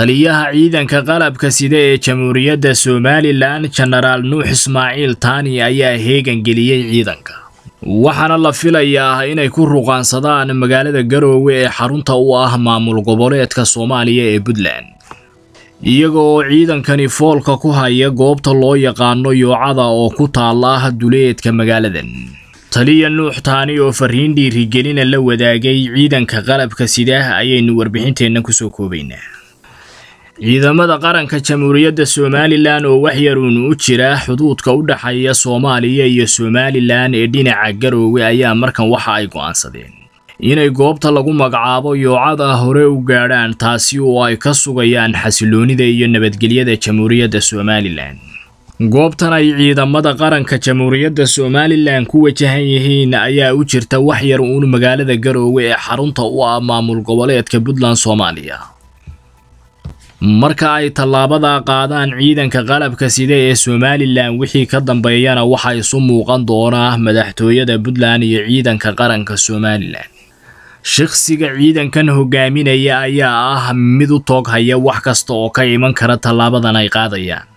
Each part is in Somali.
taliyaha ciidanka qalabka sida ee jamhuuriyadda somalilan jenaraal nuux ismaaciil taani ayaa heegangeliyey ciidanka waxaana la filayaa inay ku ruqaansadaan magaalada garoowe ee xarunta u ah maamul goboleedka soomaaliya ee puntland iyaga oo ciidankani foolka ku haya goobta loo yaqaano yoocada oo ku taala duleedka magaaladan taliya nuux taani oo fariin dhiirigelina la wadaagay ciidanka qalabka sidaah ayaynu warbixinteenna kusoo koobaynaa ciidamada qaranka jamhuuriyadda somalilan oo waxyaruun u jira xuduudka u dhexeeya soomaaliya iyo somalilan ee dhinaca garoowe ayaa markan waxa ay go'aansadeen inay goobta lagu magacaabo yoocada hore u gaadhaan taasi oo ay ka sugayaan xasiloonida iyo nabadgelyada jamhuuriyadda somalilan goobtan ay ciidamada qaranka jamhuuriyadda somalilan ku wajahan yihiin ayaa u jirta waxyar uun magaalada garoowe ee xarunta u ah maamul goboleedka puntland soomaaliya marka ay tallaabada qaadaan ciidanka qalabka sida ee somalilan wixii ka dambeeyana waxa isu muuqan doona madaxtooyada puntland iyo ciidanka qaranka somalilan shakhsiga ciidankan hogaaminaya ayaa ah mid u toog haya wax kasta oo ka iman kara tallaabadan ay qaadayaan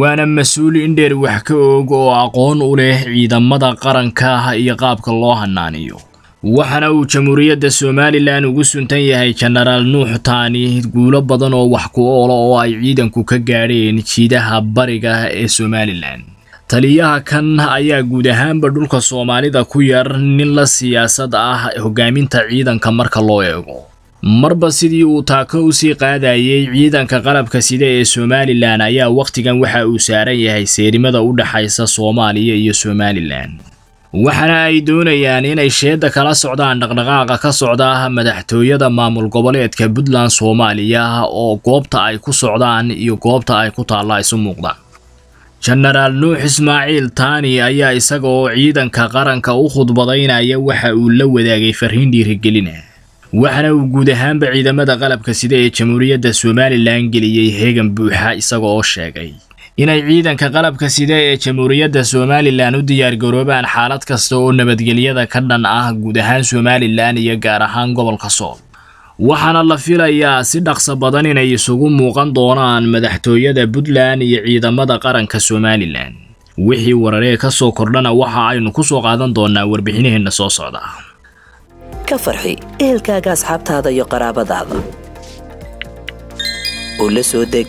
waana mas-uul indheer wax ka og oo aqoon u leh ciidamada qaranka iyo qaabka loo hanaaniyo waxaana uu jamhuuriyadda somalilan ugu suntan yahay jenaraal nuux taani guulo badan oo wax ku oola oo ay ciidanku ka gaadheen jiidaha bariga ee somalilan taliyaha kan ayaa guud ahaanba dhulka soomaalida ku yar nin la siyaasad ah hogaaminta ciidanka marka loo eego marba sidii uu taako u sii qaadayay ciidanka qalabka sida ee somalilan ayaa wakhtigan waxa uu saaran yahay seerimada u dhexaysa soomaaliya iyo somalilan waxaana ay doonayaan inay sheedda kala socdaan dhaqdhaqaaqa ka socda madaxtooyada maamul goboleedka puntland soomaaliya oo goobta ay ku socdaan iyo goobta ay ku taalla isu muuqdaan jenaraal nuux ismaaciil taani ayaa isaga oo ciidanka qaranka u khudbadaynaya waxa uu la wadaagay fariin dhiirigelina waxaana uu guud ahaanba ciidamada qalabka sida ee jamhuuriyadda somalilan geliyey heegan buuxa isaga oo sheegay inay ciidanka qalabka sida ee jamhuuriyadda somalilan u diyaargaroobaan xaalad kasta oo nabadgelyada ka dhan ah guud ahaan somalilan iyo gaar ahaan gobolka sool waxaana la filayaa si dhaqso badan inay isugu muuqan doonaan madaxtooyada puntland iyo ciidamada qaranka somalilan wixii wararee ka soo kordhana waxa aynu ku soo qaadan doonaa warbixinaheenna soo socda ka farxi ehelkaaga asxaabtaada iyo qaraabadaada oo la soo deg